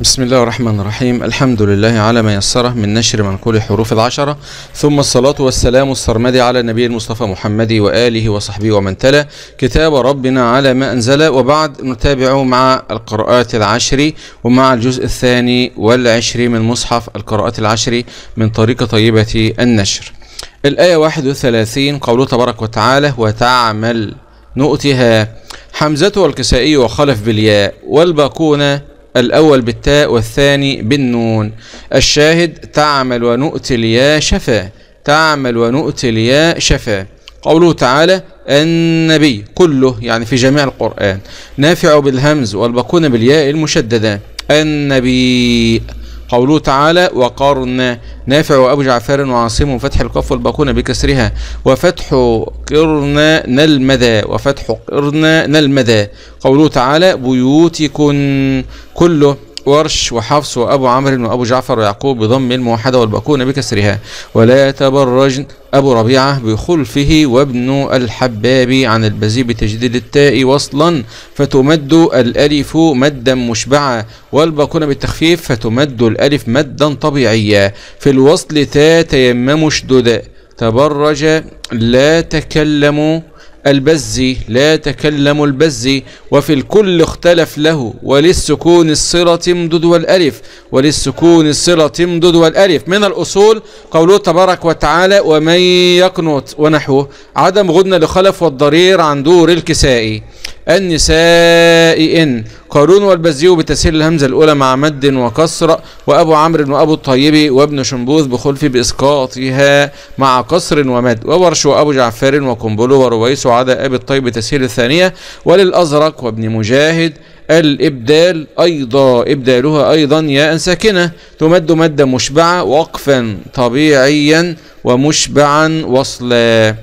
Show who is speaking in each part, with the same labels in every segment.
Speaker 1: بسم الله الرحمن الرحيم الحمد لله على ما يسره من نشر منقول الحروف العشرة ثم الصلاة والسلام السرمدي على النبي المصطفى محمد وآله وصحبه ومن تلا كتاب ربنا على ما أنزل وبعد نتابع مع القراءات العشري ومع الجزء الثاني والعشري من مصحف القراءات العشري من طريقة طيبة النشر الآية 31 قوله تبارك وتعالى وتعمل نؤتها حمزة والكسائي وخلف بالياء والباقون الأول بالتاء والثاني بالنون الشاهد تعمل ونؤتي الياء شفا تعمل ونؤتي الياء شفا قوله تعالى النبي كله يعني في جميع القرآن نافع بالهمز والباقون بالياء المشددة النبي قوله تعالى وقرن نافع وأبو جعفر وعاصم وفتح القاف والباقون بكسرها وفتح قرن نلمذا وفتح قرن نلمذا قوله تعالى بيوتكن كله ورش وحفص وأبو عمرو وأبو جعفر ويعقوب بضم الموحدة والباقون بكسرها ولا تبرجن أبو ربيعة بخلفه وابن الحباب عن البزي بتجديد التاء وصلا فتمد الألف مدا مشبعا والباقون بالتخفيف فتمد الألف مدا طبيعيا في الوصل تاء تيمم اشدد تبرج لا تكلموا البزي لا يتكلم البزي وفي الكل اختلف له وللسكون الصلة امدد والألف وللسكون الصلة امدد والألف من الأصول قوله تبارك وتعالى ومن يقنط ونحوه عدم غدن لخلف والضرير عن دور الكسائي النساء إن قارون والبزي بتسهيل الهمزة الأولى مع مد وكسر وأبو عمرو وأبو الطيب وابن شنبوذ بخلف بإسقاطها مع كسر ومد وورش وأبو جعفر وقنبل ورويس وعدا أبي الطيب بتسهيل الثانية وللأزرق وابن مجاهد الإبدال أيضا إبدالها أيضا ياء ساكنة تمد مدا مشبعة وقفا طبيعيا ومشبعا وصلا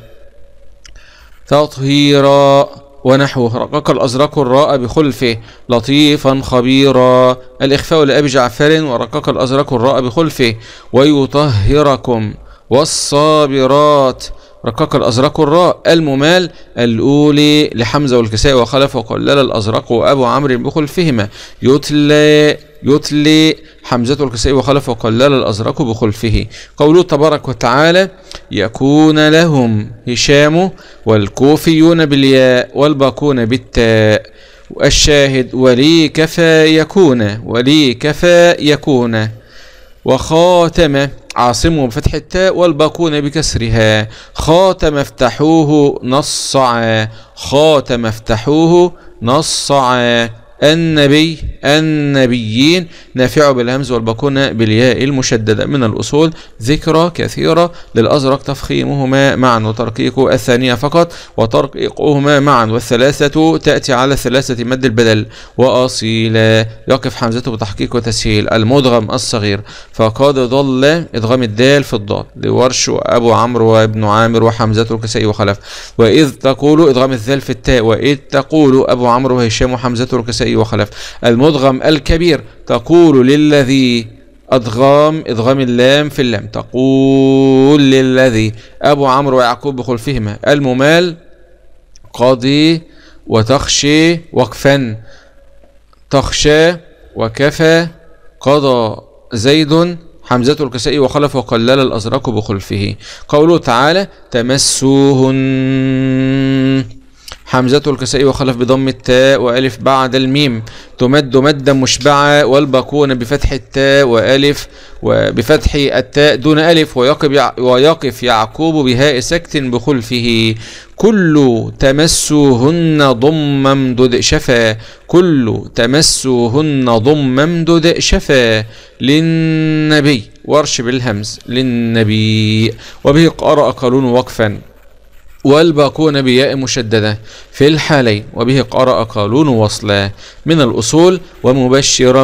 Speaker 1: تطهيرا ونحوه رقق الأزرق الراء بخلفه لطيفا خبيرا الإخفاء لأبي جعفر ورقق الأزرق الراء بخلفه ويطهركم والصابرات رقق الأزرق الراء الممال الأولي لحمزة والكساء وخلف وقلل الأزرق وأبو عمرو بخلفهما يتلي يتلي حمزة الكسائي وخلف وقلل الأزرق بخلفه قوله تبارك وتعالى يكون لهم هشام والكوفيون بالياء والباقون بالتاء الشاهد ولي كفى يكون ولي كفى يكون وخاتم عاصم بفتح التاء والباقون بكسرها خاتم افتحوه نصعا خاتم افتحوه نصعا النبي النبيين نافع بالهمز والباقون بالياء المشددة من الأصول ذكرى كثيرة للأزرق تفخيمهما معا وترقيق الثانية فقط وترقيقهما معا والثلاثة تأتي على ثلاثة مد البدل وأصيلا يقف حمزته بتحقيق وتسهيل المدغم الصغير فقد ضل إدغام الدال في الضاد لورش أبو عمرو وابن عامر وحمزة الكسائي وخلف وإذ تقول إدغام الذال في التاء وإذ تقول أبو عمرو وهشام وحمزة الكسائي شيء وخلف المدغم الكبير تقول للذي أدغام إدغام اللام في اللام تقول للذي أبو عمرو ويعقوب بخلفهما الممال قاضي وتخشي وقفا تخشى وكفى قضى زيد حمزة الكسائي وخلف وقلل الأزرق بخلفه قوله تعالى تمسوهن حمزة الكسائي وخلف بضم التاء وألف بعد الميم تمد مدا مشبعة والباقون بفتح التاء وألف وبفتح التاء دون ألف ويقف, ويقف يعقوب بهاء سكت بخلفه كل تمسوهن ضم امدد شفا كل تمسوهن ضم امدد شفا للنبي ورش بالهمز للنبي وبه قرأ قالون وقفا والباقون بياء مشددة في الحالين وبه قرأ قالون وصلا من الأصول ومبشرا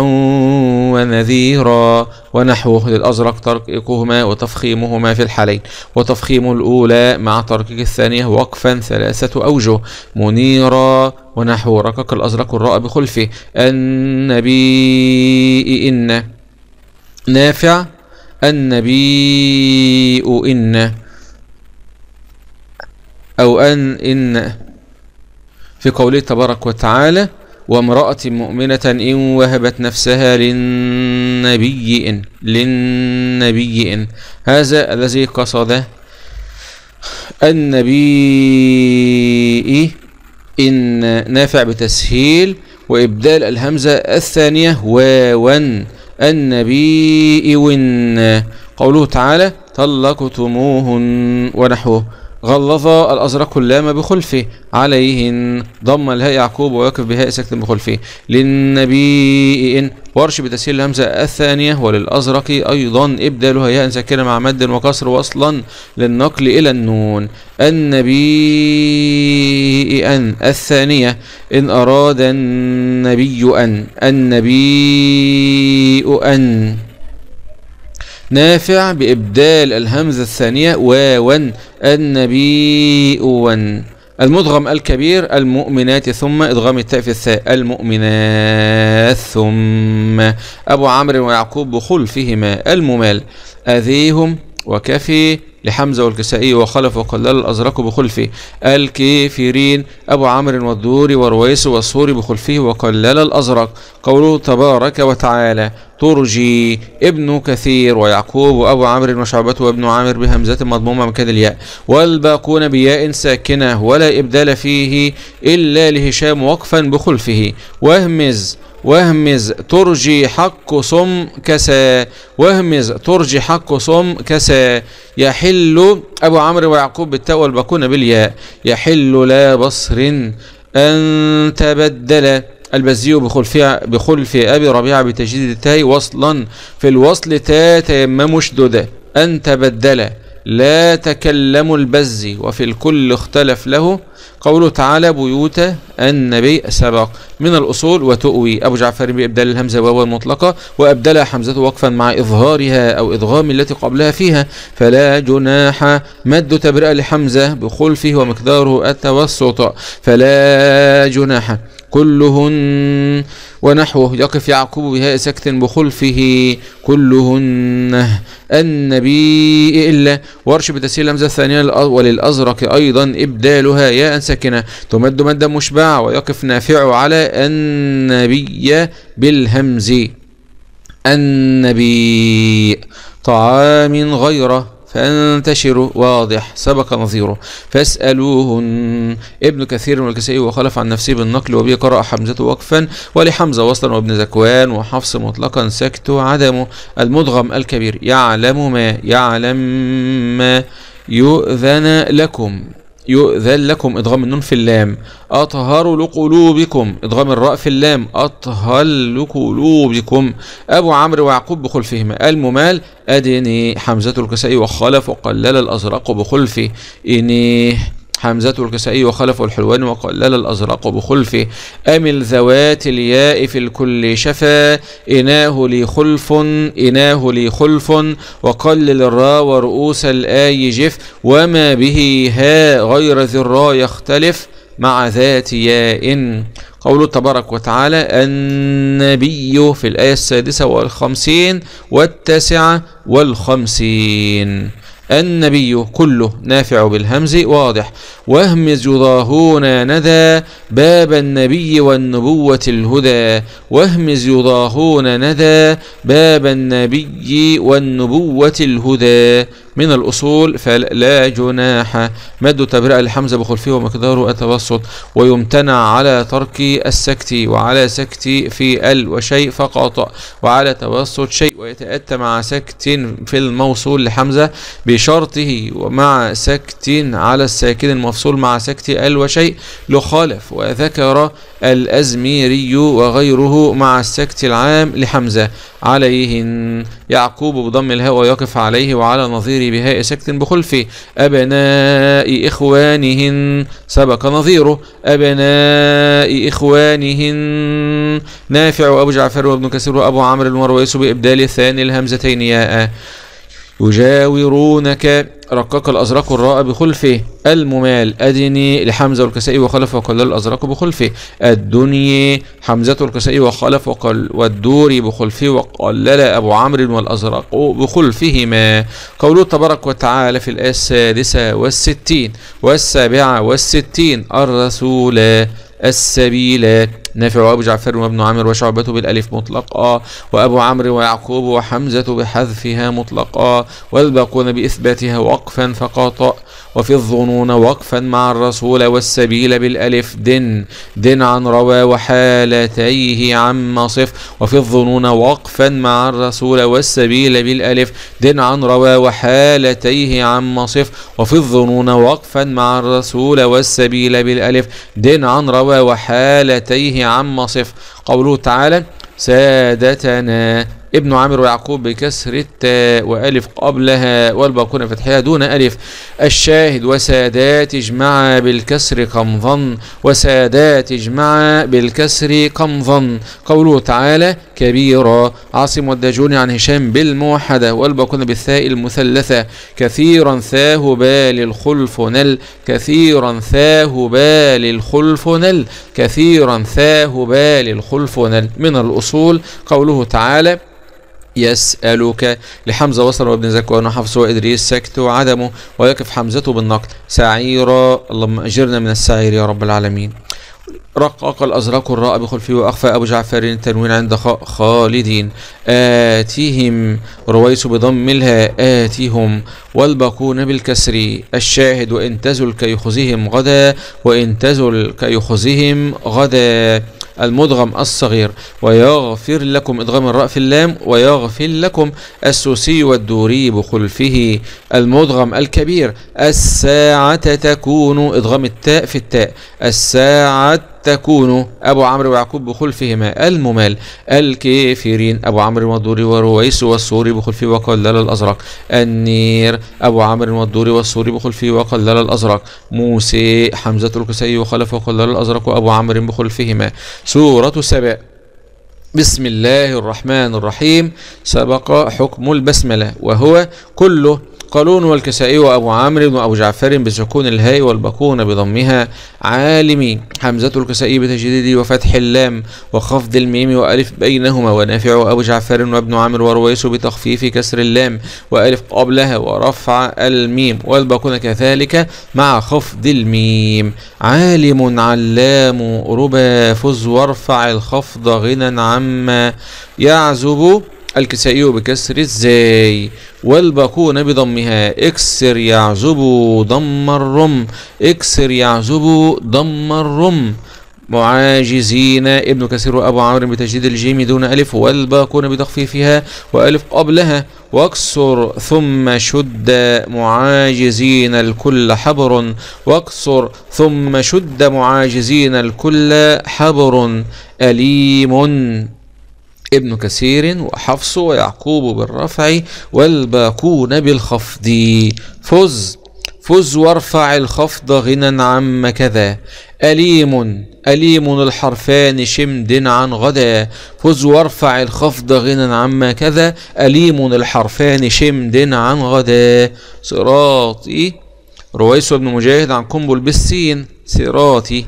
Speaker 1: ونذيرا ونحوه للأزرق ترقيقهما وتفخيمهما في الحالين وتفخيم الأولى مع ترقيق الثانية وقفا ثلاثة أوجه منيرا ونحو رقق الأزرق الراء بخلفه النبي إن نافع النبي إن أو أن إن في قوله تبارك وتعالى وامرأة مؤمنة إن وهبت نفسها للنبي إن للنبي إن هذا الذي قصده النبي إن نافع بتسهيل وإبدال الهمزة الثانية واوا النبي وإن قوله تعالى طلقتموهن ونحوه غلظ الأزرق اللام بخلفه عليهن ضم الهاء يعقوب ويقف بهاء ساكت بخلفه للنبي إن ورش بتسهيل الهمزة الثانية وللأزرق أيضا إبدالها ياء ساكنة مع مد وكسر وصلا للنقل إلى النون النبي أن الثانية إن أراد النبي أن النبي أن نافع بإبدال الهمزة الثانية واوا النبي ون المضغم الكبير المؤمنات ثم إضغام التاء في الثاء المؤمنات ثم أبو عمرو ويعقوب بخلفهما الممال أذيهم وكفي لحمزة والكسائي وخلف وقلال الأزرق بخلفه الكافرين أبو عمرو والدوري ورويس والصوري بخلفه وقلال الأزرق قوله تبارك وتعالى ترجي ابن كثير ويعقوب وأبو عمرو وشعبته وابن عامر بهمزة مضمومة مكان الياء والباقون بياء ساكنة ولا إبدال فيه إلا لهشام وقفا بخلفه وهمز وهمز ترجي حق صم كسا وهمز ترجي حق صم كسا يحل أبو عمرو ويعقوب بالتاء والباقون بالياء يحل لا بصر أن تبدل البزي بخلف بخلف أبي ربيعة بتجديد التاء وصلا في الوصل تاء تيمم شدودة أن تبدل لا تكلم البزي وفي الكل اختلف له قوله تعالى بيوت النبي سبق من الأصول وتؤوي أبو جعفر بإبدال الهمزة وهو المطلقة وأبدلها حمزة وقفا مع إظهارها أو إضغام التي قبلها فيها فلا جناح مد تبرئة لحمزة بخلفه ومقداره التوسط فلا جناح كلهن ونحوه يقف يعقوب بهاء سكت بخلفه كلهن النبي إلا ورش بتسهيل الهمزة الثانية وللأزرق أيضا إبدالها ياء ساكنة تمد مدا مشبع ويقف نافع على النبي بالهمز النبي طعام غيره فانتشروا واضح سبق نظيره فاسألوهن ابن كثير من الكسائي وخلف عن نفسه بالنقل وبه قرأ حمزة وقفا ولحمزة وصلا وابن زكوان وحفص مطلقا سكت عدمه المدغم الكبير يعلم ما يعلم ما يؤذن لكم يؤذن لكم إضغام النون في اللام أطهر لقلوبكم إضغام الراء في اللام أطهر لقلوبكم أبو عمرو ويعقوب بخلفهما الممال أدني حمزة الكسائي وخلف وقلل الأزرق بخلفه إنيه حمزة الكسائي وخلف الحلوان وقلل الأزرق بخلفه أمل ذوات الياء في الكل شفا إناه لي خلف إناه لي خلف وقلل الراء ورؤوس الآي جف وما به ها غير ذي الراء يختلف مع ذات ياء قوله تبارك وتعالى النبي في الآية السادسة والخمسين والتاسعة والخمسين النبي كله نافع بالهمز واضح واهمز يضاهون ندى باب النبي والنبوة الهدى واهمز يضاهون ندى باب النبي والنبوة الهدى من الأصول فلا جناح مد تبرئة لحمزة بخلفه ومقداره التوسط ويمتنع على ترك السكت وعلى سكت في ال وشيء فقط وعلى توسط شيء ويتأتى مع سكت في الموصول لحمزة بشرطه ومع سكت على الساكن المفصول مع سكت ال وشيء لخالف وذكر الأزميري وغيره مع السكت العام لحمزة عليهن يعقوب بضم الهاء ويقف عليه وعلى نظيره بهاء سكت بخلفه أبناء إخوانهن سبق نظيره أبناء إخوانهن نافع وأبو جعفر وابن كثير وأبو عمرو المرويس بإبدال ثاني الهمزتين ياء يجاورونك رقاق الأزرق الراء بخلفه الممال أدني لحمزة والكسائي وخلف وقال الأزرق بخلفه الدنيا حمزة والكسائي وخلف وقال والدوري بخلفه وقلل أبو عمرو والأزرق بخلفهما قوله تبارك وتعالى في الآية السادسة والستين والسابعة والستين الرسول السبيل نافع وأبو جعفر وابن عامر وشعبة بالألف مطلقا وأبو عمرو ويعقوب وحمزة بحذفها مطلقا والباقون بإثباتها وقفا فقاطأ وفي الظنون وقفا مع الرسول والسبيل بالألف دن دن عن روى وحالتيه عن صف وفي الظنون وقفا مع الرسول والسبيل بالألف دن عن روى وحالتيه عن صف وفي الظنون وقفا مع الرسول والسبيل بالألف دن عن روى وحالتيه عن صف قوله تعالى سادتنا ابن عامر ويعقوب بكسر التاء وألف قبلها والباقون فتحها دون ألف الشاهد وسادات اجمع بالكسر قمضا وسادات اجمع بالكسر قمضا قوله تعالى كبيرا عاصم والدجون عن هشام بالموحدة والباقون بالثاء المثلثة كثيرا ثاه بال الخلف نل كثيرا ثاه بال الخلف نل كثيرا ثاه بال الخلف نل من الأصول قوله تعالى يسألك لحمزة وصل وابن زكوان وحفص وإدريس سكت وعدمه ويقف حمزته بالنقد سعيرا اللهم أجرنا من السعير يا رب العالمين رقق الأزرق الراء بخلفه وأخفى أبو جعفر التنوين عند خالدين آتيهم رويس بضم الهاء آتيهم والباقون بالكسر الشاهد وإن تزل كيخزهم غدا وإن تزل كيخزهم غدا المدغم الصغير ويغفر لكم إدغام الراء في اللام ويغفر لكم السوسي والدوري بخلفه المدغم الكبير الساعة تكون إدغام التاء في التاء الساعة تكون أبو عمرو ويعقوب بخلفهما الممال الكافرين أبو عمرو والدوري ورويس والسوري بخلفه وقلل الأزرق النير أبو عمرو والدوري والسوري بخلفه وقلل الأزرق موسى حمزة الكسي وخلف وقلل الأزرق وأبو عمرو بخلفهما سورة سبأ بسم الله الرحمن الرحيم سبق حكم البسملة وهو كله قالون والكسائي وأبو عامر وأبو جعفر بسكون الهاء والباقون بضمها عالمي حمزة الكسائي بتجديد وفتح اللام وخفض الميم وألف بينهما ونافع أبو جعفر وابن عامر ورويس بتخفيف كسر اللام وألف قبلها ورفع الميم والباقون كذلك مع خفض الميم عالم علام ربا فز وارفع الخفض غنى عما يعزب الكسائي بكسر الزاي والباقون بضمها اكسر يعزب ضم الرم اكسر يعزب ضم الرم معاجزين ابن كثير وابو عمرو بتجديد الجيم دون الف والباقون بتخفيفها والف قبلها واكسر ثم شد معاجزين الكل حبر واكسر ثم شد معاجزين الكل حبر اليم ابن كثير وحفص ويعقوب بالرفع والباقون بالخفض فز فز وارفع الخفض غنى عما كذا أليم أليم الحرفان شمد عن غدا فز وارفع الخفض غنى عما كذا أليم الحرفان شمد عن غدا صراطي رويس بن مجاهد عن قنبل بالسين صراطي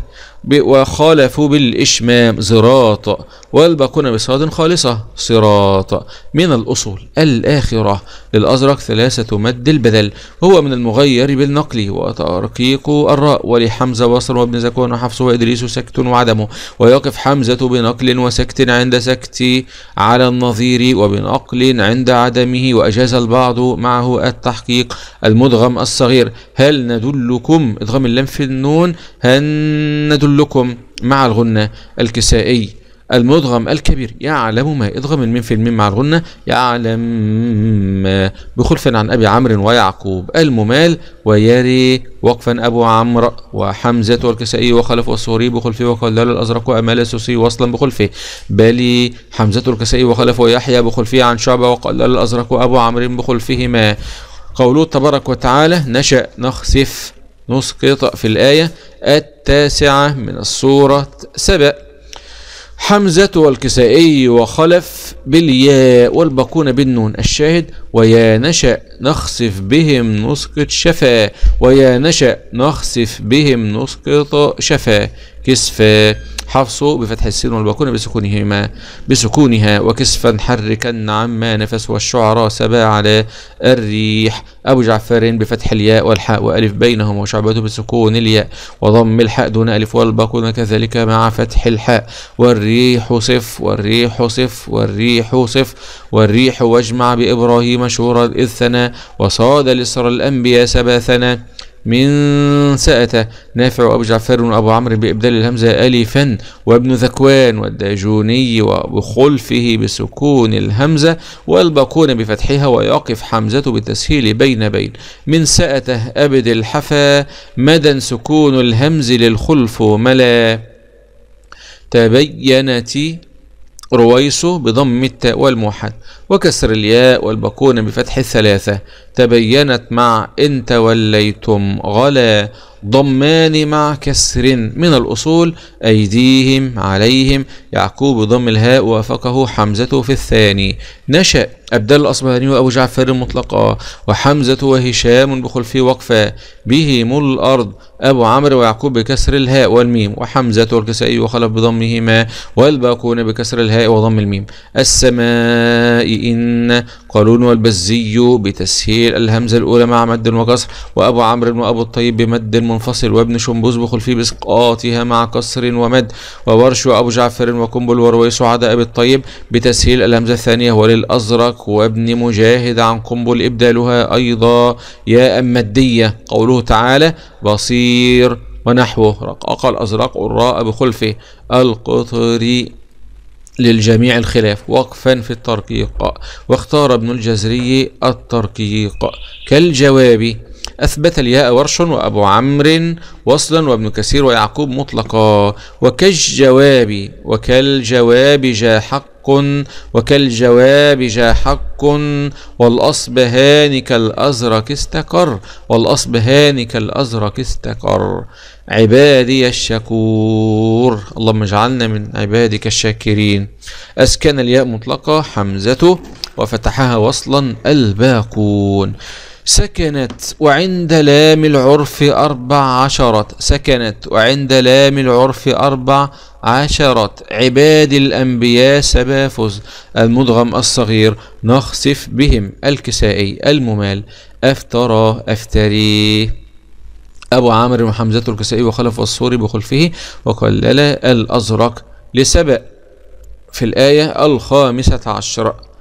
Speaker 1: وخالفوا بالإشمام زراط والباقون بصاد خالصة صراط من الأصول الآخرة للأزرق ثلاثة مد البدل هو من المغير بالنقل وترقيق الراء ولحمزة وصر وابن زكوان وحفص وإدريس سكت وعدمه ويقف حمزة بنقل وسكت عند سكت على النظير وبنقل عند عدمه وأجاز البعض معه التحقيق المدغم الصغير هل ندلكم إدغام اللام في النون هل ندلكم كلكم مع الغنة الكسائي المدغم الكبير يعلم ما إدغم من في الميم مع الغنة يعلم ما بخلف عن أبي عمرو ويعقوب الممال ويري وقفا أبو عمرو وحمزة والكسائي وخلف والصوري بخلفه وقلال الأزرق وأمال السوسي وصلا بخلفه بلي حمزة الكسائي وخلف ويحيى بخلفه عن شعبة وقلال الأزرق وأبو عمرو بخلفهما قوله تبارك وتعالى نشأ نخسف نسقط في الآية التاسعة من الصورة سبأ حمزة والكسائي وخلف بالياء والباقون بالنون الشاهد ويا نشأ نخسف بهم نسقط شفا ويا نشأ نخسف بهم نسقط شفا كسفا حفص بفتح السين والباقون بسكونهما بسكونها وكسفا حركا عما نفس والشعراء سبا على الريح أبو جعفر بفتح الياء والحاء وألف بينهم وشعبته بسكون الياء وضم الحاء دون ألف والباقون كذلك مع فتح الحاء والريح صف والريح صف والريح صف والريح واجمع بإبراهيم شورا إذ ثنى وصاد لسر الأنبياء سبا ثنى من سأت نافع أبو جعفر وأبو عمرو بإبدال الهمزة ألفا وابن ذكوان والداجوني خلفه بسكون الهمزة والباقون بفتحها ويقف حمزة بالتسهيل بين بين من سأته أبد الحفا مدى سكون الهمز للخلف ملا تبينت رويس بضم التاء والموحد وكسر الياء والباقون بفتح الثلاثة تبينت مع إن توليتم غلا ضمان مع كسر من الأصول أيديهم عليهم يعقوب ضم الهاء وافقه حمزة في الثاني نشأ أبدال الأصبهاني وأبو جعفر مطلقا وحمزة وهشام بخلفي وقفا به مل الأرض أبو عمرو ويعقوب بكسر الهاء والميم وحمزة والكسائي وخلف بضمهما والباقون بكسر الهاء وضم الميم السماء إن قالون والبزي بتسهيل الهمزة الأولى مع مد وكسر وأبو عمرو وأبو الطيب بمد منفصل وابن شمبوز بخلفي بإسقاطها مع كسر ومد وورش وأبو جعفر وقنبل ورويس وعد أبي الطيب بتسهيل الهمزة الثانية وللأزرق وابن مجاهد عن قنبل إبدالها أيضا يا أم مادية قوله تعالى بصير ونحوه رقاق الأزرق الراء بخلفه القطري للجميع الخلاف وقفا في الترقيق واختار ابن الجزري الترقيق كالجواب أثبت الياء ورش وأبو عمرو وصلا وابن كثير ويعقوب مطلقا وكالجواب وكالجواب جا حق حق وكالجواب جا حق والأصبهان كالأزرق استقر والأصبهان كالأزرق استقر عبادي الشكور اللهم اجعلنا من عبادك الشاكرين أسكن الياء مطلقة حمزته وفتحها وصلا الباقون سكنت وعند لام العرف أربع عشرة سكنت وعند لام العرف أربع عشرة عباد الأنبياء سبافز المدغم الصغير نخسف بهم الكسائي الممال أفترى أفتري أبو عامر وحمزة الكسائي وخلف الصوري بخلفه وقلل الأزرق لسبأ في الآية الخامسة عشرة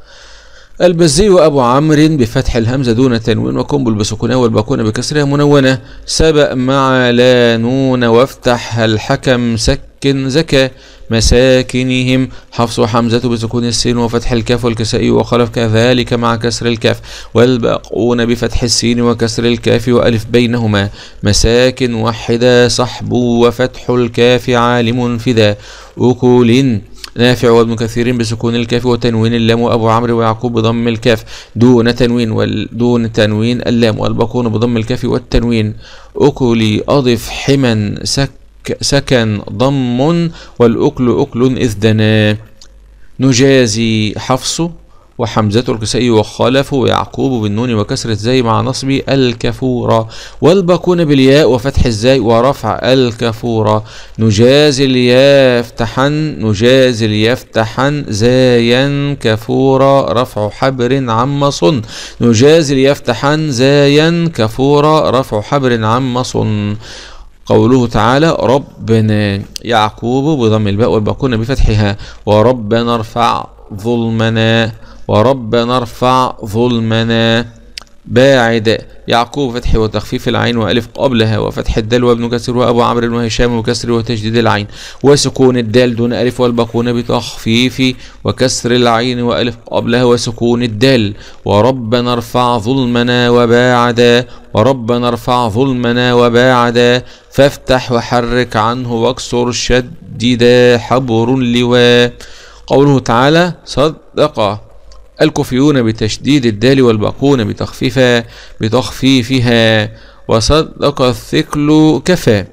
Speaker 1: البزي وأبو عمرو بفتح الهمزة دون تنوين وقنبل بسكونها والباقون بكسرها منونة سبأ مع لا نون وافتح الحكم سكن زكى مساكنهم حفص وحمزة بسكون السين وفتح الكاف والكسائي وخلف كذلك مع كسر الكاف والباقون بفتح السين وكسر الكاف وألف بينهما مساكن وحدا صحب وفتح الكاف عالم فدا أكل نافع وابن كثير بسكون الكاف وتنوين اللام وابو عمرو ويعقوب بضم الكاف دون تنوين ودون تنوين اللام والباقون بضم الكاف والتنوين اكلي اضف حما سك سكن ضم والاكل اكل اذ دنا نجازي حفص وحمزة الكسائي وخلفه ويعقوب بالنون وكسر الزاي مع نصب الكفورة والباقون بالياء وفتح الزاي ورفع الكفورة نجازل يفتحن نجازل يفتحن زايا كفورة رفع حبر عم صن نجازل يفتحن زايا كفورة رفع حبر عم صن قوله تعالى ربنا يعقوب بضم الباء والباقون بفتحها وربنا ارفع ظلمنا وربنا ارفع ظلمنا باعد يعقوب فتح وتخفيف العين وألف قبلها وفتح الدال وابن كسر وأبو عمرو وهشام وكسر وتشديد العين وسكون الدال دون ألف والباقون بتخفيف وكسر العين وألف قبلها وسكون الدال وربنا ارفع ظلمنا وباعدا وربنا ارفع ظلمنا وباعدا فافتح وحرك عنه واكسر شددا حبر لواء قوله تعالى صدق الكوفيون بتشديد الدال والباقون بتخفيفها بتخفيفها وصدق الثقل كفى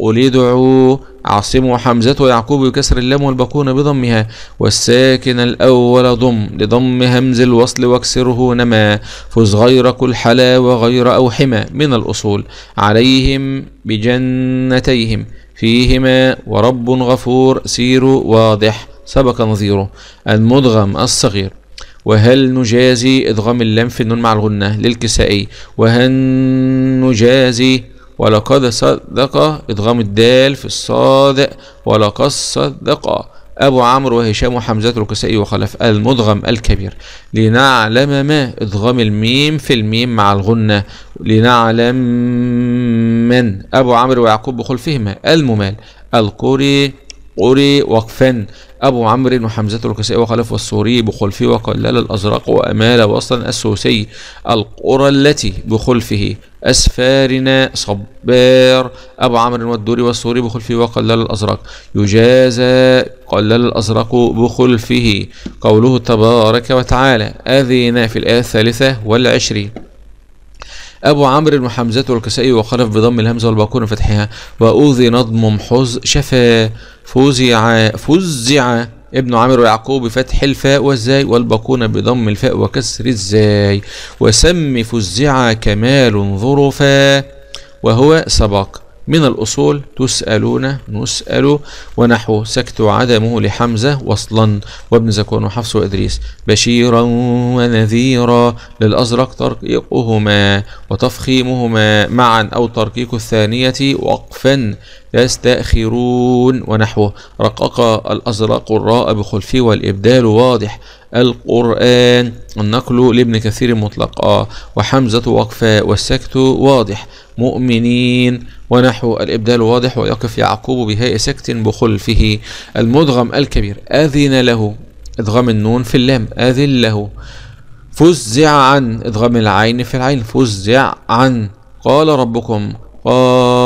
Speaker 1: قل ادعوا عاصم وحمزة ويعقوب بكسر اللام والباقون بضمها والساكن الأول ضم لضم همز الوصل واكسره نما فز غير كل حلا وغير أو من الأصول عليهم بجنتيهم فيهما ورب غفور سير واضح سبق نظيره المدغم الصغير وهل نجازي إدغام اللام في النون مع الغنة للكسائي وهل نجازي ولقد صدق إدغام الدال في الصادق ولقد صدق أبو عمرو وهشام وحمزة الكسائي وخلف المدغم الكبير لنعلم ما إدغام الميم في الميم مع الغنة لنعلم من أبو عمرو ويعقوب بخلفهما الممال القري قري وقفا أبو عمرو وحمزة الكسائي وخلف والصوري بخلفه وقلال الأزرق وأمال وأصلا السوسي القرى التي بخلفه أسفارنا صبار أبو عمرو والدوري والصوري بخلفه وقلال الأزرق يجازى قلال الأزرق بخلفه قوله تبارك وتعالى أذينا في الآية الثالثة والعشرين أبو عمرو وحمزة الكسائي وخلف بضم الهمزة والباقون فتحها وأوذي نظم حز شفا فزع فزع ابن عامر ويعقوب بفتح الفاء والزاي والباقون بضم الفاء وكسر الزاي وسم فزع كمال ظرفا وهو سبق من الأصول تسألون نسأل ونحو سكت عدمه لحمزة وصلا وابن زكوان وحفص وإدريس بشيرا ونذيرا للأزرق ترقيقهما وتفخيمهما معا أو ترقيق الثانية وقفا يستأخرون ونحوه رقق الأزرق الراء بخلفي والإبدال واضح القرآن النقل لابن كثير مطلقا وحمزة وقفاء والسكت واضح مؤمنين ونحو الإبدال واضح ويقف يعقوب بهاء سكت بخلفه المدغم الكبير أذن له إدغام النون في اللام أذن له فزع عن إدغام العين في العين فزع عن قال ربكم قال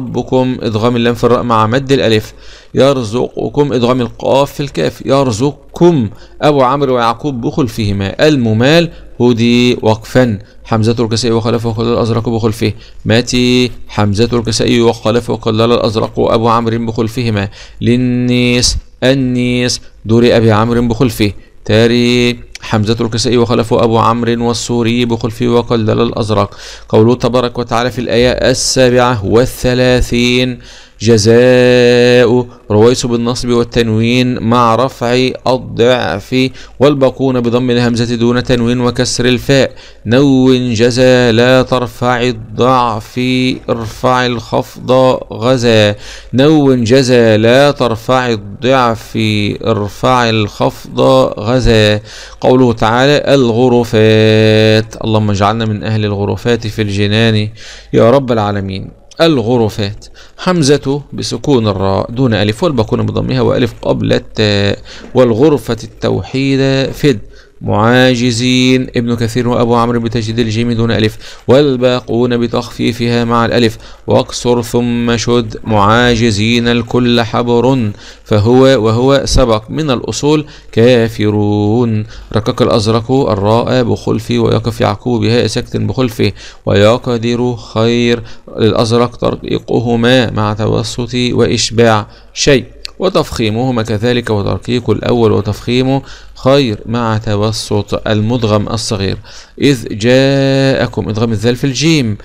Speaker 1: ربكم إدغام اللام في الراء مع مد الألف يرزقكم إدغام القاف في الكاف يرزقكم أبو عمرو ويعقوب بخلفهما الممال هدي وقفا حمزة الكسائي وخلفه وقلال الأزرق بخلفه ماتي حمزة الكسائي وخلفه وقلال الأزرق وأبو عمرو بخلفهما للنيس النيس دور أبي عمرو بخلفه تاري حمزة الكسائي وخلفه أبو عمرو والسوري بخلفه وقلل الأزرق قوله تبارك وتعالى في الآية السابعة والثلاثين جزاء رويس بالنصب والتنوين مع رفع الضعف والباقون بضم الهمزة دون تنوين وكسر الفاء نون جزاء لا ترفع الضعف ارفع الخفض غزا نون جزاء لا ترفع الضعف ارفع الخفض غزا قوله تعالى الغرفات اللهم اجعلنا من أهل الغرفات في الجنان يا رب العالمين الغرفات حمزة بسكون الراء دون ألف والباقون بضمها وألف قبل التاء والغرفة التوحيد فد معاجزين ابن كثير وأبو عمرو بتجديد الجيم دون ألف والباقون بتخفيفها مع الألف واكسر ثم شد معاجزين الكل حبر فهو وهو سبق من الأصول كافرون ركك الأزرق الراء بخلفي ويقف يعقوب بهاء سكت بخلفه ويقدر خير للأزرق ترقيقهما مع توسط وإشباع شيء وتفخيمهما كذلك وتركيك الأول وتفخيمه خير مع توسط المدغم الصغير إذ جاءكم إدغام الذال في الجيم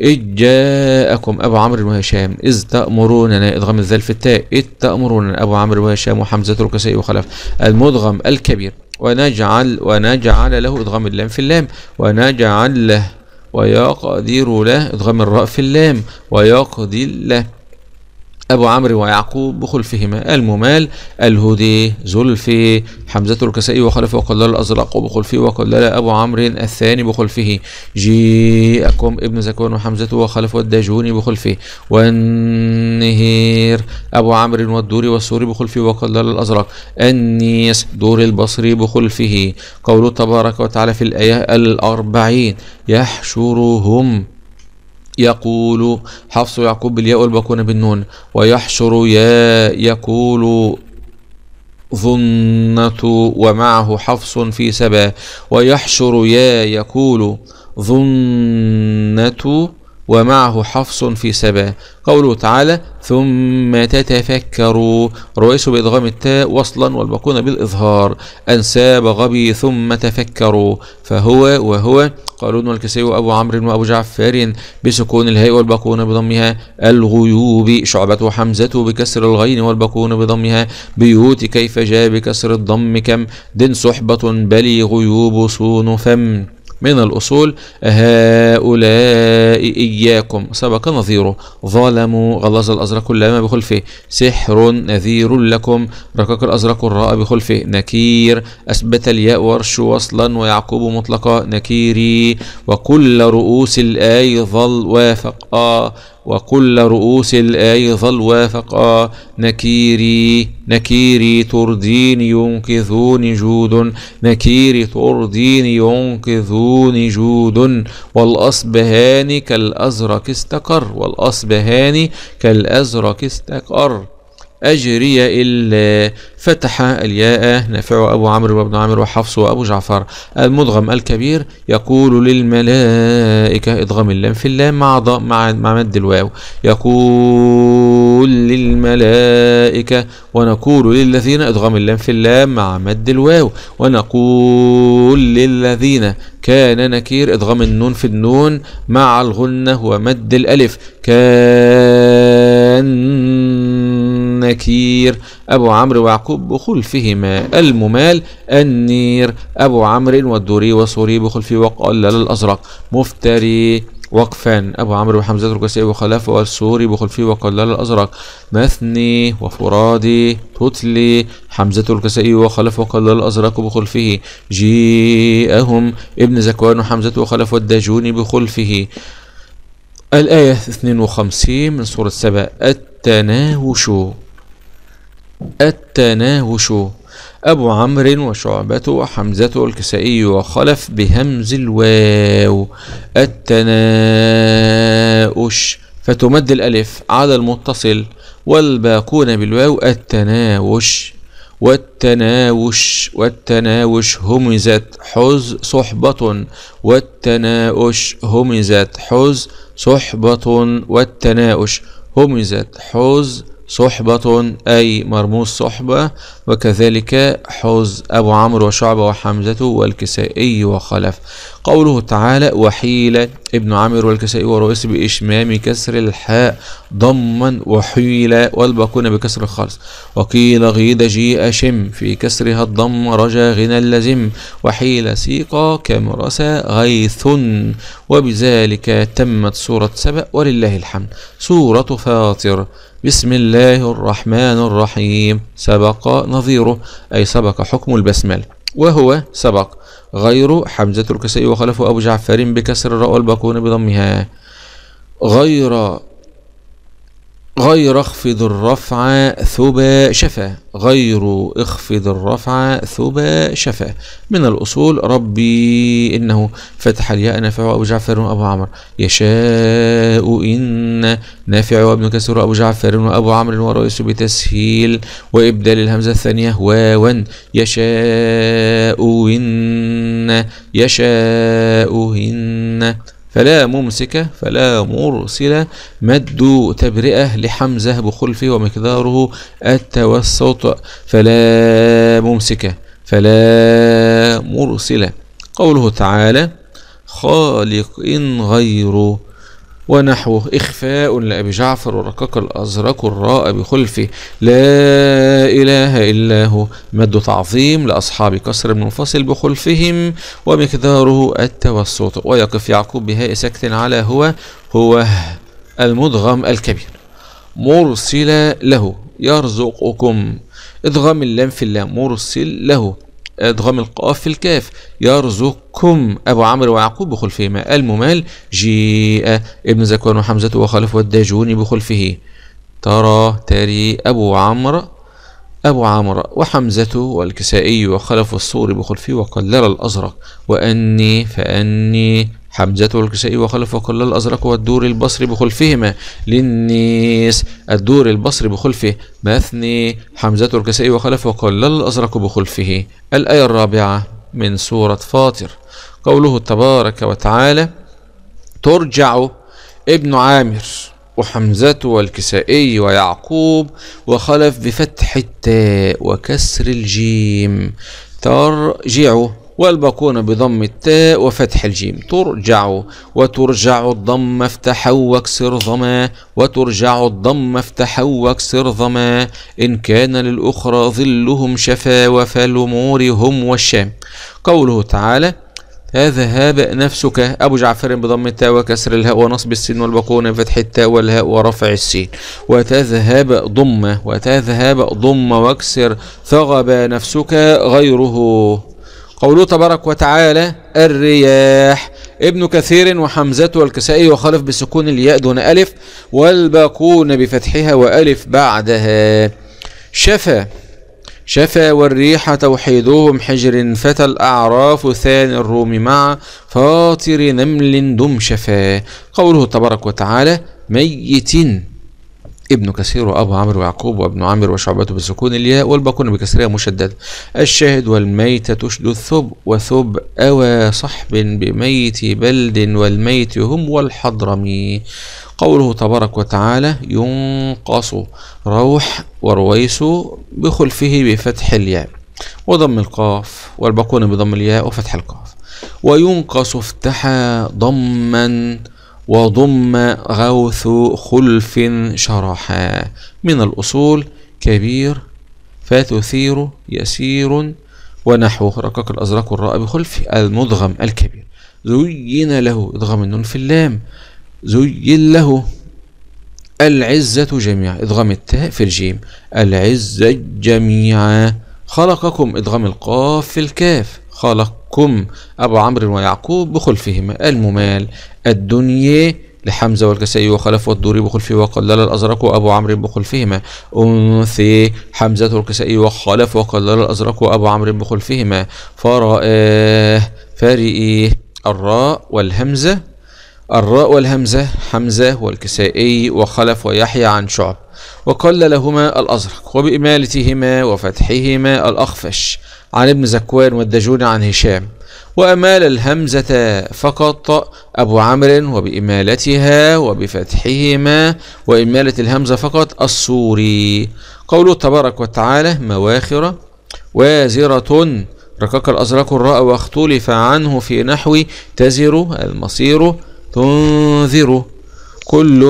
Speaker 1: إذ جاءكم أبو عمرو وهشام إذ تأمروننا إدغام الذال في التاء إذ تأمروننا أبو عمرو وهشام وحمزة الكسائي وخلف المدغم الكبير ونجعل ونجعل له إدغام اللام في اللام ونجعل له ويقدر له إدغام الراء في اللام ويقدر له أبو عمرو ويعقوب بخلفهما الممال الهدي زلفي حمزة الكسائي وخلفه وقلل الأزرق وبخلفه وقلل أبو عمرو الثاني بخلفه جيءكم ابن زكوان وحمزة وخلفه والدجوني بخلفه والنهير أبو عمرو والدوري والسوري بخلفه وقلل الأزرق النيس دور البصري بخلفه قوله تبارك وتعالى في الآية الأربعين يحشرهم يقول حفص يعقوب بالياء والباقون بالنون ويحشر يا يقول ظنة ومعه حفص في سبا ويحشر يا يقول ظنة ومعه حفص في سبا قوله تعالى ثم تتفكروا رويس بإدغام التاء وصلا والباقون بالإظهار أنساب غبي ثم تفكروا فهو وهو قالون والكسي وأبو عمرو وأبو جعفر بسكون الهاء والباقون بضمها الغيوب شعبة وحمزة بكسر الغين والباقون بضمها بيوت كيف جاء بكسر الضم كم دن صحبة بلي غيوب صون فم من الأصول هؤلاء إياكم سبق نظيره ظلموا غلظ الأزرق اللام بخلفه سحر نذير لكم ركاك الأزرق الراء بخلفه نكير أثبت الياء ورش وصلا ويعقوب مطلقا نكيري وكل رؤوس الآي ظل وافق آه وكل رؤوس ظل وافقا نكيري نكيري ترديني ينكثون جود نكيري ترديني ينكثون جود والأصبهان كالأزرق استقر والأصبهان كالأزرق استقر أجري إلا فتح الياء نافع أبو عمرو وابن عامر وحفص وأبو جعفر المضغم الكبير يقول للملائكة إضغم اللام في اللام مع مع مع مد الواو يقول للملائكة ونقول للذين إضغم اللام في اللام مع مد الواو ونقول للذين كان نكير إضغم النون في النون مع الغنة ومد الألف كان النكير أبو عمرو ويعقوب بخلفهما الممال النير أبو عمرو والدوري وصوري بخلفه وقال الأزرق مفتري وقفان أبو عمرو وحمزة الكسائي وخلاف والسوري بخلفي وقلال الأزرق مثني وفرادي تتلي حمزة الكسائي وخلف وقلال الأزرق بخلفه جيئهم ابن زكوان وحمزة وخلف والدجوني بخلفه الآية 52 من سورة سبأ التناوش التناوش أبو عمرو وشعبة وحمزة الكسائي وخلف بهمز الواو التناؤش فتمد الألف على المتصل والباقون بالواو التناوش والتناوش والتناوش همزت حز صحبة والتناوش همزت حز صحبة والتناوش همزت حز صحبة أي مرموز صحبة وكذلك حوز أبو عمرو وشعبة وحمزة والكسائي وخلف قوله تعالى وحيل ابن عامر والكسائي ورئيس بإشمام كسر الحاء ضما وحيل والباقون بكسر الخالص وقيل غيد جيء شم في كسرها الضم رجا غنى اللزم وحيل سيقا كمرس غيث وبذلك تمت سورة سبأ ولله الحمد سورة فاطر بسم الله الرحمن الرحيم سبق نظيره أي سبق حكم البسمل وهو سبق غير حمزة الكسائي وخلفه أبو جعفر بكسر الراء والباقون بضمها غير غير اخفض الرفع ثبا شفا غير اخفض الرفع ثبا شفا من الأصول ربي إنه فتح الياء نافع وأبو جعفر وأبو عمرو يشاء إن نافع وابن كسر وأبو جعفر وأبو عمرو ورئيس بتسهيل وإبدال الهمزة الثانية واوا يشاء إن يشاء إن فلا ممسك فلا مرسل مد تبرئة لحمزة بخلفه ومقداره التوسط فلا ممسك فلا مرسل قوله تعالى خالق إن غيره ونحوه إخفاء لأبي جعفر ورقاق الأزرق الراء بخلفه لا إله إلا هو مد تعظيم لأصحاب كسر المنفصل بخلفهم ومقداره التوسط ويقف يعقوب بهاء سكت على هو هو المدغم الكبير مرسل له يرزقكم ادغام اللام في اللام مرسل له ادغام القاف في الكاف يرزقكم أبو عمرو ويعقوب بخلفهما الممال جيء ابن زكوان وحمزة وخلف والداجوني بخلفه ترى تري أبو عمرو أبو عمرو وحمزة والكسائي وخلف الصور بخلفه وقلل الأزرق وأني فأني حمزة والكسائي وخلف وقل الأزرق والدور البصري بخلفهما للنيس الدور البصري بخلفه مثني حمزة والكسائي وخلف وقل الأزرق بخلفه الآية الرابعة من سورة فاطر قوله تبارك وتعالى ترجع ابن عامر وحمزة والكسائي ويعقوب وخلف بفتح التاء وكسر الجيم ترجع والباقون بضم التاء وفتح الجيم ترجع وترجع الضم افتح واكسر ضما وترجع الضم افتح واكسر ضما إن كان للأخرى ظلهم شفا هم والشام قوله تعالى هاب نفسك أبو جعفر بضم التاء وكسر الهاء ونصب السين والباقون بفتح التاء والهاء ورفع السين وتذهب ضم وتذهب ضم واكسر ثغب نفسك غيره قوله تبارك وتعالى الرياح ابن كثير وحمزة والكسائي وخلف بسكون الياء دون ألف والباقون بفتحها وألف بعدها شفا شفا والريح توحيدهم حجر فتى الأعراف ثاني الروم مع فاطر نمل دم شفا قوله تبارك وتعالى ميت ابن كثير وأبو عمرو ويعقوب وابن عامر وشعبة بسكون الياء والباقون بكسرها مشددة الشاهد والميت تشد الثب وثب أوى صحب بميت بلد والميت هم والحضرمي قوله تبارك وتعالى ينقص روح ورويس بخلفه بفتح الياء وضم القاف والباقون بضم الياء وفتح القاف وينقص افتحى ضمًا وضم غوث خلف شرحا من الأصول كبير فتثير يسير ونحو رقاق الأزرق الراء بخلف المدغم الكبير زين له إدغام النون في اللام زين له العزة جميعا إدغام التاء في الجيم العزة جميعا خلقكم إدغام القاف في الكاف خلق كم أبو عمرو ويعقوب بخلفهما الممال الدنيا لحمزة والكسائي وخلف والدوري بخلفه وقلل الأزرق وأبو عمرو بخلفهما أنثي حمزة والكسائي وخلف وقلل الأزرق وأبو عمرو بخلفهما فرآه فارئيه الراء والهمزة الراء والهمزة حمزة والكسائي وخلف ويحيى عن شعب وقل لهما الأزرق وبإمالتهما وفتحهما الأخفش عن ابن زكوان والدجون عن هشام وأمال الهمزة فقط أبو عمرو وبإمالتها وبفتحهما وإمالة الهمزة فقط السوري قوله تبارك وتعالى مواخر وازرة ركك الأزرق الراء واختلف عنه في نحو تزر المصير تنذر كل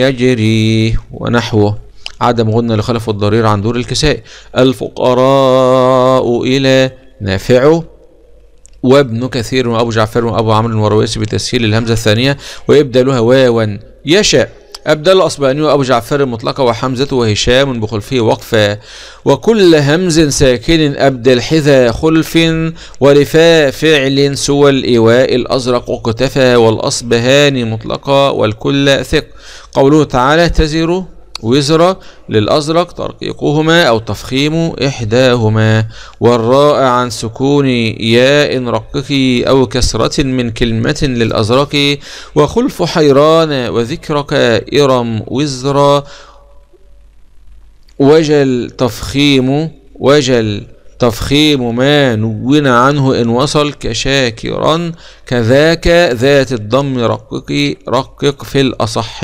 Speaker 1: يجري ونحوه عدم غنى لخلف الضرير عن دور الكساء الفقراء إلى نافعه وابن كثير وابو جعفر وابو عمرو ورواسي بتسهيل الهمزه الثانيه ويبدلها واوا يشاء ابدل الأصبهاني وأبو جعفر المطلقة وحمزة وهشام بخلفه وقفا وكل همز ساكن أبدل حذا خلف ورفا فعل سوى الإيواء الأزرق اقتفى والأصبهاني مطلقة والكل ثق قوله تعالى تزر وزر للأزرق ترقيقهما أو تفخيم إحداهما والراء عن سكون ياء رققي أو كسرة من كلمة للأزرق وخلف حيران وذكرك إرم وزر وجل تفخيم وجل تفخيم ما نون عنه إن وصل كشاكرا كذاك ذات الضم رقق رقق في الأصح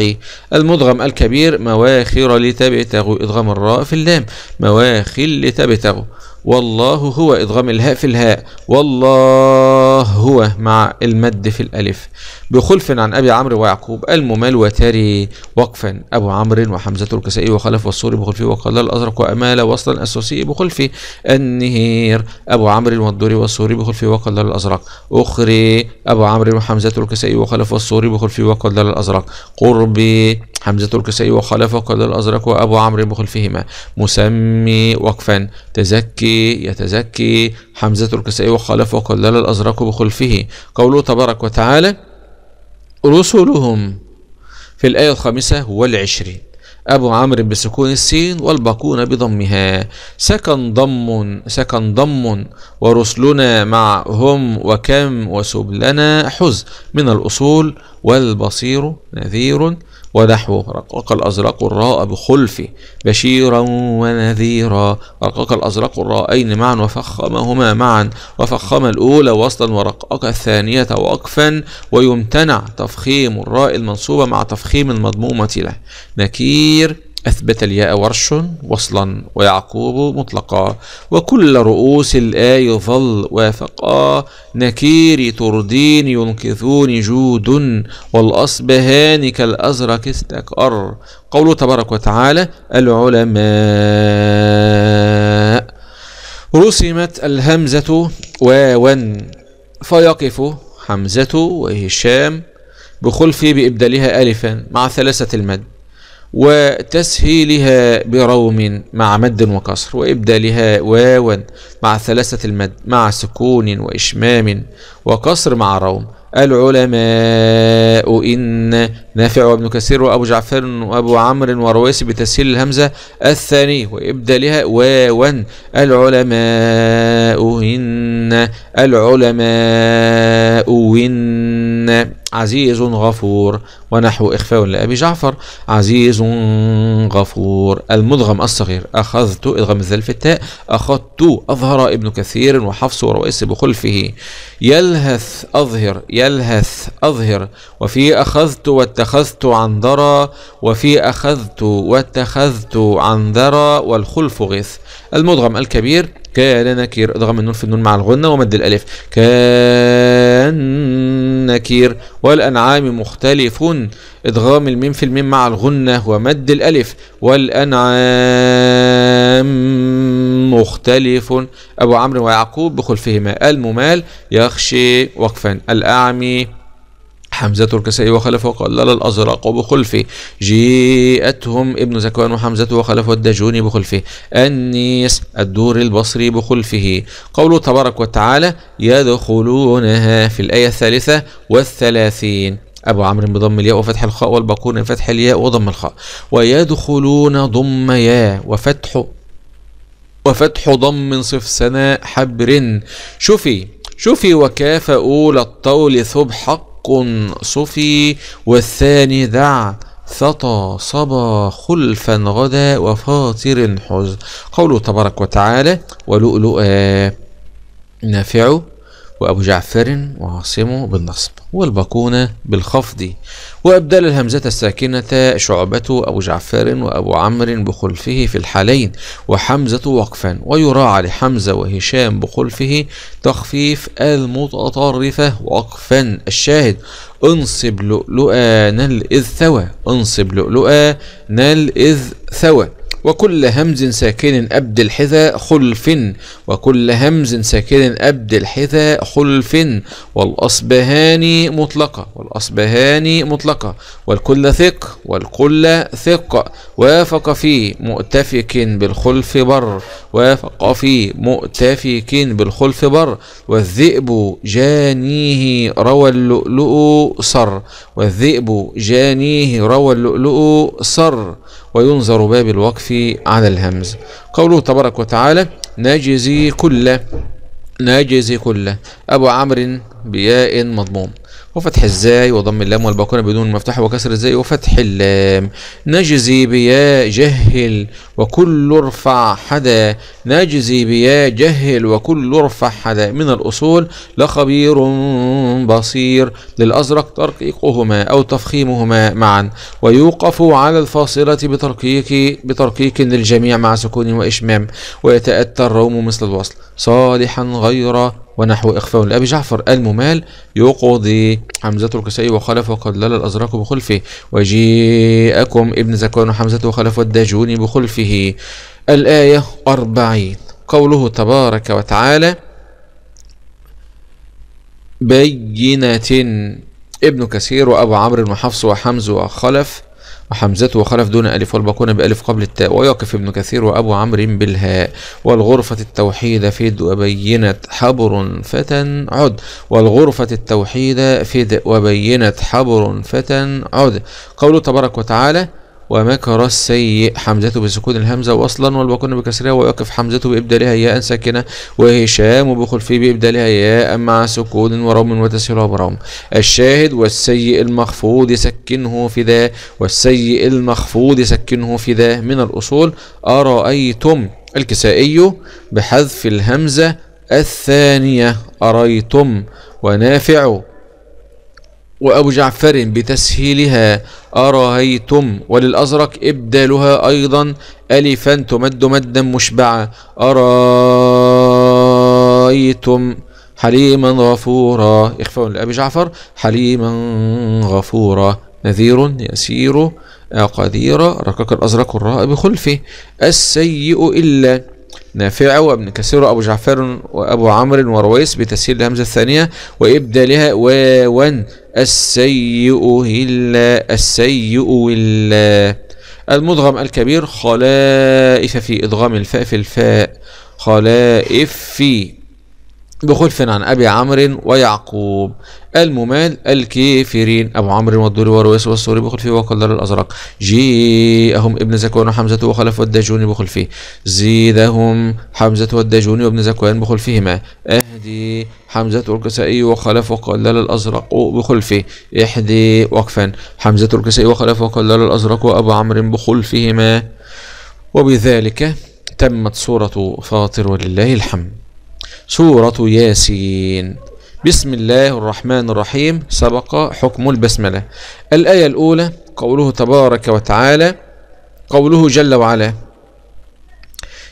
Speaker 1: المدغم الكبير مواخر لتبتغ إدغام الراء في اللام مواخر لتبتغ والله هو إضغام الهاء في الهاء والله هو مع المد في الألف بخلف عن أبي عمرو ويعقوب الممال وتري وقفا أبو عمرو وحمزة الكسائي وخلف والصوري بخلفه وقال الأزرق وأمال وصلا السوسي بخلف النهير أبو عمرو والدوري والصوري بخلفه وقال الأزرق أخري أبو عمرو وحمزة الكسائي وخلف والصوري بخلفه وقال الأزرق قربي حمزة الكسائي وخلف وقال الأزرق وأبو عمرو بخلفهما مسمي وقفا تزكي يتزكي حمزة الكسائي وخالف وقلل الأزرق بخلفه قوله تبارك وتعالى رسلهم في الآية الخامسة والعشرين أبو عمرو بسكون السين والباقون بضمها سكن ضم سكن ضم ورسلنا مع هم وكم وسبلنا حز من الأصول والبصير نذير ونحوه رقق الأزرق الراء بخلفه بشيرا ونذيرا رقاك الأزرق الراءين معا وفخمهما معا وفخم الأولى وصلا ورقق الثانية وقفا ويمتنع تفخيم الراء المنصوبة مع تفخيم المضمومة له نكير أثبت الياء ورش وصلا ويعقوب مطلقا وكل رؤوس الآي ظل وافقا نكير تردين ينكثون جود والأصبهان كالأزرق استكأر قوله تبارك وتعالى العلماء رسمت الهمزة واوا فيقف حمزة وهشام بخلفي بإبدالها ألفا مع ثلاثة المد وتسهيلها بروم مع مد وكسر وإبدالها واوا مع ثلاثة المد مع سكون وإشمام وكسر مع روم العلماء إن نافع وابن كثير وأبو جعفر وأبو عمرو ورويس بتسهيل الهمزة الثاني وإبدالها واوا العلماء إن العلماء إن عزيز غفور ونحو إخفاء لأبي جعفر عزيز غفور المدغم الصغير أخذت إدغام الذل في التاء أخذت أظهر ابن كثير وحفص ورويس بخلفه يلهث أظهر يلهث أظهر وفي أخذت واتخذت عن ذرى وفي أخذت واتخذت عن ذرى والخلف غث المضغم الكبير كان نكير اضغم النون في النون مع الغنة ومد الألف كان نكير والأنعام مختلف اضغام الميم في الميم مع الغنة ومد الألف والأنعام مختلف أبو عمرو ويعقوب بخلفهما الممال يخشي وقفا الأعمي حمزة الكسائي وخلفه وقلل الأزرق بخلفه جيئتهم ابن زكوان وحمزة وخلفه الدجوني بخلفه أنيس الدور البصري بخلفه قوله تبارك وتعالى يدخلونها في الآية الثالثة والثلاثين أبو عمرو بضم الياء وفتح الخاء والباقون بفتح الياء وضم الخاء ويدخلون ضم ياء وفتح وفتح ضم صف سناء حبر شوفي شوفي وكاف أولى الطول ثب حق حق صفي والثاني دع ثطى صبا خلفا غدا وفاطر حز قوله تبارك وتعالى ولؤلؤ نافع وأبو جعفر وعاصمه بالنصب والباقون بالخفض وأبدل الهمزة الساكنة شعبة أبو جعفر وأبو عمرو بخلفه في الحالين وحمزة وقفا ويراعى لحمزة وهشام بخلفه تخفيف المتطرفة وقفا الشاهد انصب لؤلؤا نل إذ ثوى انصب لؤلؤا نل إذ ثوى وكل همز ساكن أبد الحذاء خلف وكل همز ساكن أبد الحذاء خلف والأصبهاني مطلقة والأصبهاني مطلقة والكل ثق والكل ثق وافق في مؤتفك بالخلف بر وافق في مؤتفك بالخلف بر والذئب جانيه روى اللؤلؤ صر والذئب جانيه روى اللؤلؤ صر وينظر باب الوقف على الهمز قوله تبارك وتعالى نجزي كل نجزي كل أبو عمرو بياء مضموم وفتح الزاي وضم اللام والباقون بدون مفتوح وكسر الزاي وفتح اللام نجزي بيا جهل وكل ارفع حدا نجزي بيا جهل وكل ارفع حدا من الأصول لخبير بصير للأزرق ترقيقهما أو تفخيمهما معا ويوقف على الفاصلة بترقيق بترقيق للجميع مع سكون وإشمام ويتأتى الروم مثل الوصل صالحا غير ونحو إخفاء لأبي جعفر الممال يقضي حمزة الكسائي وخلف وقد لال الأزرق بخلفه وجيءكم ابن زكوان وحمزة وخلف والدجون بخلفه الآية أربعين قوله تبارك وتعالى بينة ابن كثير وأبو عمرو وحفص وحمز وخلف وحمزته وخلف دون ألف والباقون بألف قبل التاء ويقف ابن كثير وأبو عمرو بالهاء والغرفة التوحيد فد وبينت حبر فتى عد والغرفة التوحيد فد وبينت حبر فتى عد قوله تبارك وتعالى ومكر السيء حمزة بسكون الهمزة وأصلا والباقون بكسرها ويقف حمزة بإبدالها ياء ساكنة وهشام بخلفه بإبدالها ياء مع سكون وروم وتسهيلها بروم الشاهد والسيء المخفوض سكنه في ذا والسيء المخفوض سكنه في ذا من الأصول أرأيتم الكسائي بحذف الهمزة الثانية أريتم ونافع وأبو جعفر بتسهيلها أرهيتم وللأزرق إبدالها أيضا ألفا تمد مدا مشبعا أرايتم حليما غفورا إخفاء لأبي جعفر حليما غفورا نذير يسير قدير ركك الأزرق الراء بخلفه السيء إلا نافع وابن كثير وابو جعفر وابو عمرو ورويس بتسهيل الهمزه الثانيه وابدالها واوا السيء الا السيء الا المضغم الكبير خلائف في ادغام الفاء في الفاء خلائف في بخلف عن أبي عمرو ويعقوب الممال الكافرين أبو عمرو والدور ورويس والصوري بخلفه وقلر الأزرق جيءهم ابن زكوان وحمزة وخلف والدجوني بخلفه زيدهم حمزة والدجوني وابن زكوان بخلفهما أهدي حمزة الكسائي وخلف وقلل الأزرق بخلفه إحدي وقفا حمزة الكسائي وخلف وقلل الأزرق وأبو عمرو بخلفهما وبذلك تمت صورة فاطر ولله الحمد سورة ياسين بسم الله الرحمن الرحيم سبق حكم البسملة الآية الأولى قوله تبارك وتعالى قوله جل وعلا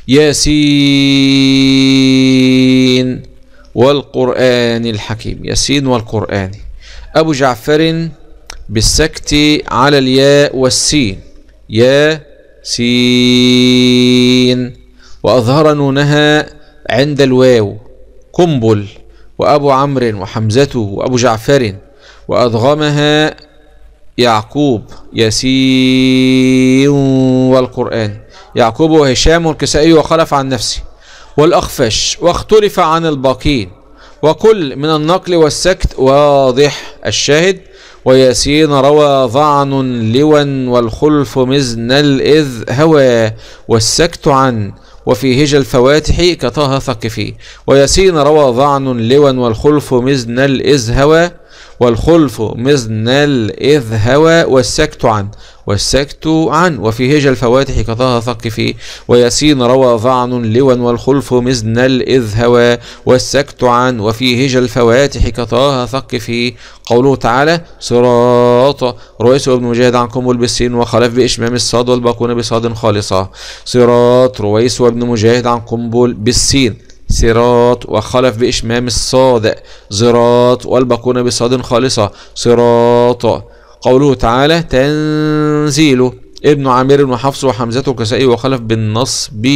Speaker 1: ياسين والقرآن الحكيم ياسين والقرآن أبو جعفر بالسكت على الياء والسين يا سين وأظهر نونها عند الواو قنبل وأبو عمرو وحمزته وأبو جعفر وأضغمها يعقوب ياسين والقرآن يعقوب وهشام والكسائي وخلف عن نفسه والأخفش واختلف عن الباقين وكل من النقل والسكت واضح الشاهد وياسين روى ضعن لوا والخلف مزن الإذ هوى والسكت عن وفي هجا الفواتح كطه ثقفي ويسين روى ظعن لوا والخلف مزن الإزهوى والخلف مزن الإذ هوى والسكت عن والسكت عن وفي هجا الفواتح كطه ثقفي وياسين روى ظعن لوا والخلف مزن الإذ هوى والسكت عن وفي هجا الفواتح كطه ثقفي قوله تعالى صراط رويس بن مجاهد عن قنبل بالسين وخلف بإشمام الصاد والباقون بصاد خالصة صراط رويس وابن مجاهد عن قنبل بالسين صراط وخلف بإشمام الصاد زراط والباقون بصاد خالصة صراط قوله تعالى تنزيل ابن عامر وحفص وحمزة الكسائي وخلف بالنصب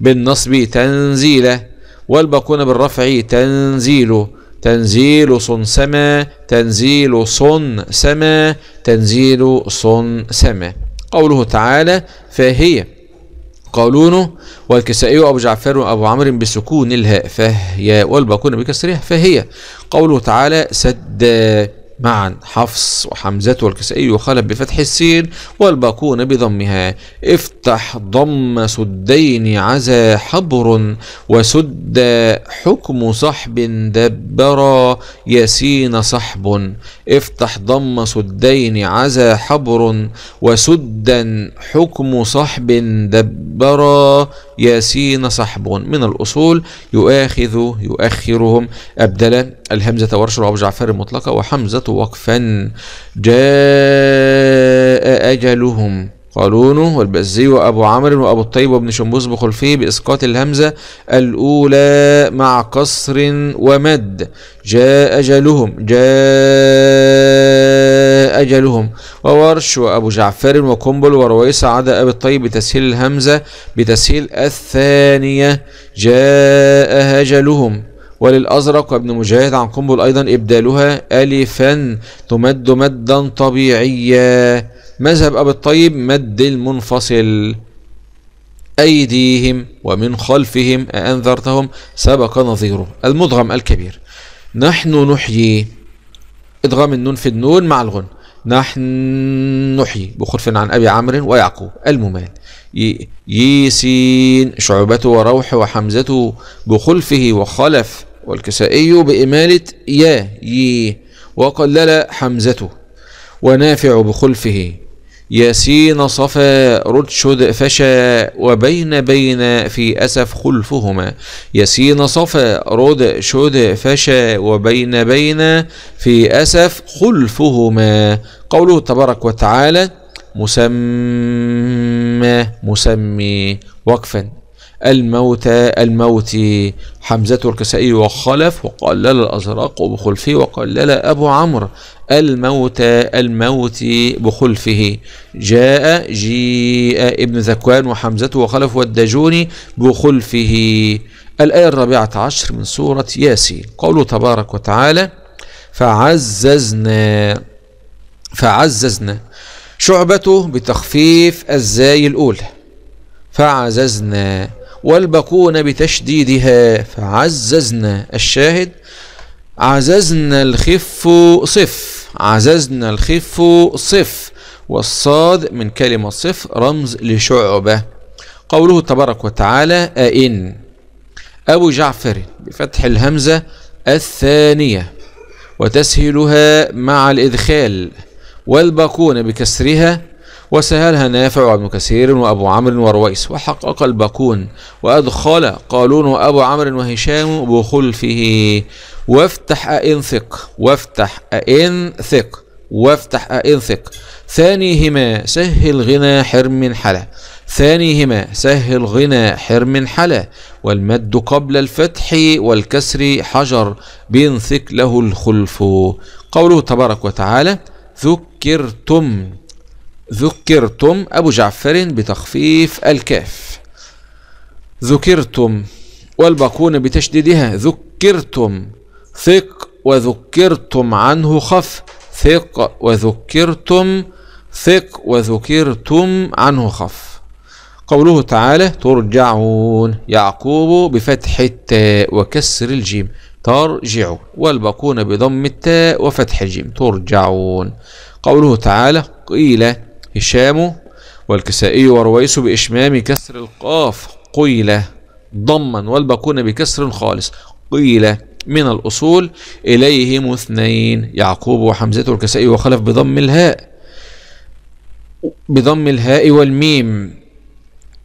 Speaker 1: بالنصب تنزيله والباقون بالرفع تنزيل تنزيل صن سما تنزيل صن سما تنزيل صن سما قوله تعالى فهي قالونه والكسائي وأبو جعفر وأبو عمرو بسكون الهاء فهي والباقون بكسرها فهي قوله تعالى سد معا حفص وحمزة والكسائي وخلب بفتح السين والباقون بضمها افتح ضم سدين عزا حبر وسد حكم صحب دبرا ياسين صحب افتح ضم سدين عزا حبر وسدا حكم صحب دبرا ياسين صحب من الأصول يؤاخذ يؤخرهم أبدلا الهمزة ورش العب جعفر المطلقة وحمزة وقفا جاء أجلهم قالون والبزي وأبو عمرو وأبو الطيب وابن شمبوس بخلفه بإسقاط الهمزة الأولى مع قصر ومد جاء أجلهم جاء أجلهم وورش وأبو جعفر وقنبل ورويس عدا أبي الطيب بتسهيل الهمزة بتسهيل الثانية جاء أجلهم وللأزرق وابن مجاهد عن قنبل أيضا إبدالها ألفا تمد مدا طبيعيا مذهب أبي الطيب مد المنفصل أيديهم ومن خلفهم أأنذرتهم سبق نظيره المضغم الكبير نحن نحيي إدغام النون في النون مع الغن نحن نحيي بخلف عن أبي عمرو ويعقوب الممال يسين شعبته وروح وحمزته بخلفه وخلف والكسائي بإمالة يا يي وقلل حمزته ونافع بخلفه ياسين صفا رشد فشا وبين بين في أسف خلفهما ياسين صفا رشد فشا وبين بين في أسف خلفهما قوله تبارك وتعالى مسمى مسمي وقفا الموتى الموت حمزة الكسائي وخلف وقلل الأزرق بخلفه وقلل أبو عمرو الموتى الموت بخلفه جاء جيء ابن ذكوان وحمزة وخلف والدجوني بخلفه الآية الرابعة عشر من سورة ياسين قوله تبارك وتعالى فعززنا فعززنا شعبته بتخفيف الزاي الأولى فعززنا والباقون بتشديدها فعززنا الشاهد عززنا الخف صف عززنا الخف صف والصاد من كلمة صف رمز لشعبة قوله تبارك وتعالى أئن أبو جعفر بفتح الهمزة الثانية وتسهيلها مع الإدخال والباقون بكسرها وسهلها نافع وابن كثير وأبو عمرو ورويس وحقق الباقون وأدخل قالون وأبو عمرو وهشام بخلفه وافتح انثق وافتح انثق وافتح انثق ثانيهما سهل غنى حرم حلا ثانيهما سهل غنى حرم حلا والمد قبل الفتح والكسر حجر بينثق له الخلف قوله تبارك وتعالى ذكرتم ذكرتم أبو جعفر بتخفيف الكاف ذكرتم والباقون بتشديدها ذكرتم ثق وذكرتم عنه خف ثق وذكرتم ثق وذكرتم عنه خف قوله تعالى ترجعون يعقوب بفتح التاء وكسر الجيم ترجعوا والباقون بضم التاء وفتح الجيم ترجعون قوله تعالى قيل هشام والكسائي ورويس بإشمام كسر القاف قيل ضما والبكون بكسر خالص قيل من الأصول إليهم اثنين يعقوب وحمزة والكسائي وخلف بضم الهاء بضم الهاء والميم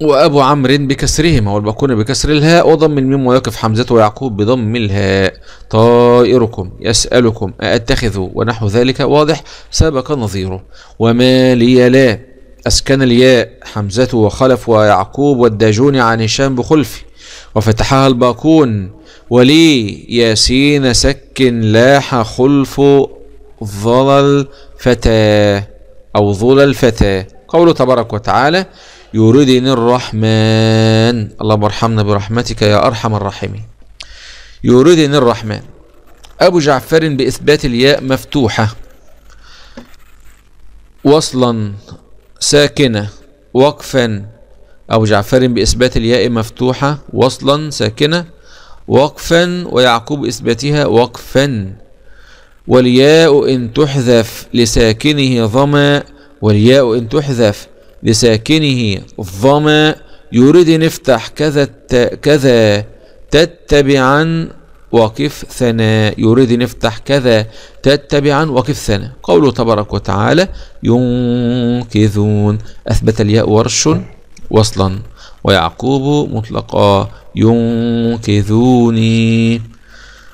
Speaker 1: وأبو عمرو بكسرهما والباقون بكسر الهاء وضم الميم ويقف حمزة ويعقوب بضم الهاء طائركم يسألكم أأتخذ ونحو ذلك واضح سبق نظيره وما لي لا أسكن الياء حمزة وخلف ويعقوب والداجون عن هشام بخلفي وفتحها الباقون ولي ياسين سكن لاح خلف ظل الفتى أو ظل الفتى قوله تبارك وتعالى يردني الرحمن اللهم ارحمنا برحمتك يا أرحم الراحمين يردني الرحمن أبو جعفر بإثبات الياء مفتوحة وصلا ساكنة وقفا أبو جعفر بإثبات الياء مفتوحة وصلا ساكنة وقفا ويعقوب إثباتها وقفا والياء إن تحذف لساكنه ظما والياء إن تحذف لساكنه ظما يريد نفتح كذا كذا تتبعا وقف ثناء يريد نفتح كذا تتبعا وقف ثناء قوله تبارك وتعالى ينقذون أثبت الياء ورش وصلا ويعقوب مطلقا ينقذوني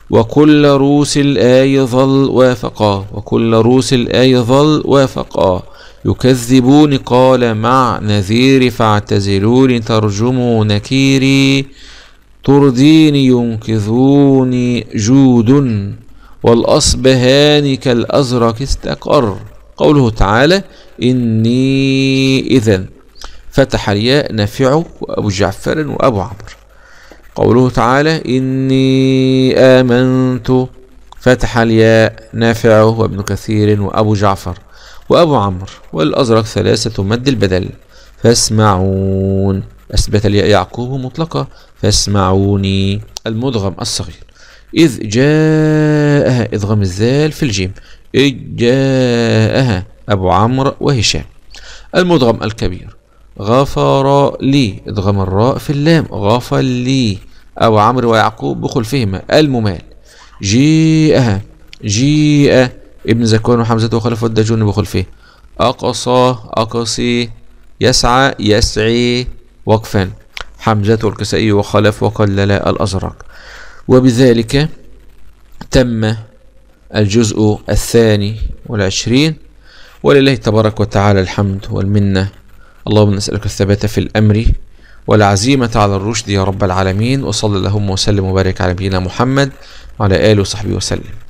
Speaker 1: وكل روس الآي ظل وافقا وكل روس الآي ظل وافقا يكذبون قال مع نذير فاعتزلوني ترجموا نكيري ترديني ينقذوني جود والأصبهان كالأزرق استقر قوله تعالى إني إذا فتح الياء نافع وأبو جعفر وأبو عمر قوله تعالى إني آمنت فتح الياء نافع وابن كثير وأبو جعفر وأبو عمرو والأزرق ثلاثة مد البدل فاسمعون أثبت الياء يعقوب مطلقة فاسمعوني المدغم الصغير إذ جاءها إدغام الذال في الجيم إذ جاءها أبو عمرو وهشام المدغم الكبير غفر لي إدغام الراء في اللام غفر لي أبو عمرو ويعقوب بخلفهما الممال جيئها جيئ ابن زكوان وحمزة وخلف الدجون بخلفه وخلفه أقصى أقصي يسعى يسعي وقفا حمزة الكسائي وخلف وقلل الأزرق وبذلك تم الجزء الثاني والعشرين ولله تبارك وتعالى الحمد والمنة اللهم نسألك الثبات في الأمر والعزيمة على الرشد يا رب العالمين وصلى اللهم وسلم وبارك على نبينا محمد وعلى آله وصحبه وسلم